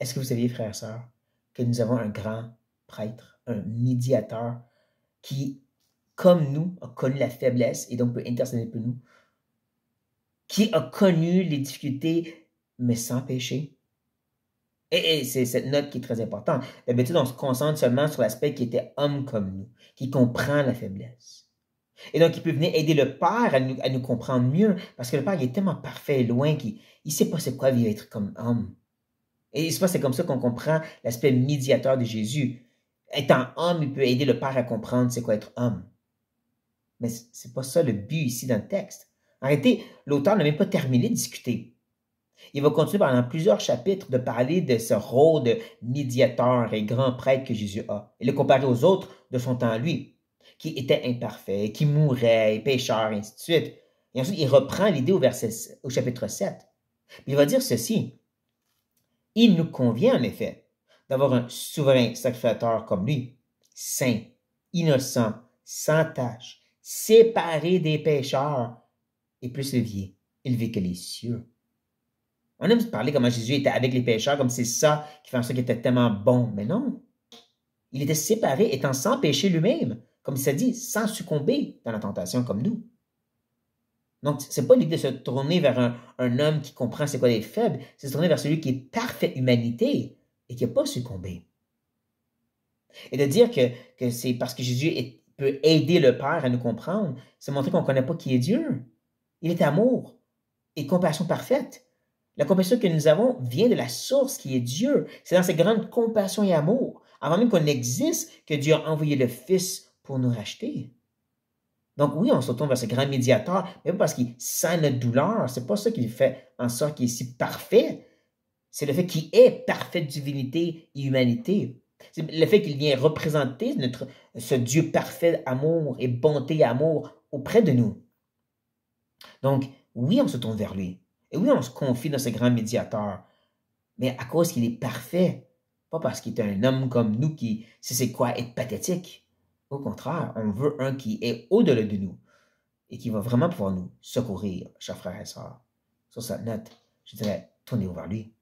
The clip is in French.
Est-ce que vous saviez, frères et sœurs, que nous avons un grand prêtre, un médiateur qui, comme nous, a connu la faiblesse et donc peut intercéder pour nous, qui a connu les difficultés, mais sans péché? Et, c'est cette note qui est très importante. D'habitude, on se concentre seulement sur l'aspect qui était homme comme nous, qui comprend la faiblesse. Et donc, il peut venir aider le Père à nous, comprendre mieux, parce que le Père, est tellement parfait et loin qu'il ne sait pas c'est quoi vivre être comme homme. Et c'est c'est comme ça qu'on comprend l'aspect médiateur de Jésus. Étant homme, il peut aider le Père à comprendre c'est quoi être homme. Mais c'est pas ça le but ici dans le texte. En réalité, l'auteur n'a même pas terminé de discuter. Il va continuer pendant plusieurs chapitres de parler de ce rôle de médiateur et grand prêtre que Jésus a, et le comparer aux autres de son temps lui, qui étaient imparfaits, qui mouraient, pécheurs, et ainsi de suite. Et ensuite, il reprend l'idée au, au chapitre 7. Il va dire ceci. Il nous convient en effet d'avoir un souverain sacrificateur comme lui, saint, innocent, sans tâche, séparé des pécheurs et plus élevé, élevé que les cieux. On aime parler comment Jésus était avec les pécheurs, comme c'est ça qui fait en sorte qu'il était tellement bon. Mais non. Il était séparé, étant sans péché lui-même, comme il s'est dit, sans succomber dans la tentation comme nous. Donc, c'est pas l'idée de se tourner vers un, homme qui comprend c'est quoi les faibles, c'est se tourner vers celui qui est parfaite humanité et qui n'a pas succombé. Et de dire que, c'est parce que Jésus peut aider le Père à nous comprendre, c'est montrer qu'on ne connaît pas qui est Dieu. Il est amour et compassion parfaite. La compassion que nous avons vient de la source qui est Dieu. C'est dans cette grande compassion et amour, avant même qu'on existe, que Dieu a envoyé le Fils pour nous racheter. Donc oui, on se tourne vers ce grand médiateur, mais parce qu'il sent notre douleur. C'est pas ça qui fait en sorte qu'il est si parfait. C'est le fait qu'il est parfaite divinité et humanité. C'est le fait qu'il vient représenter notre, ce Dieu parfait, amour et bonté, amour auprès de nous. Donc, oui, on se tourne vers lui. Et oui, on se confie dans ce grand médiateur. Mais à cause qu'il est parfait, pas parce qu'il est un homme comme nous qui sait c'est quoi être pathétique. Au contraire, on veut un qui est au-delà de nous et qui va vraiment pouvoir nous secourir, chers frères et sœurs. Sur cette note, je dirais, tournez-vous vers lui.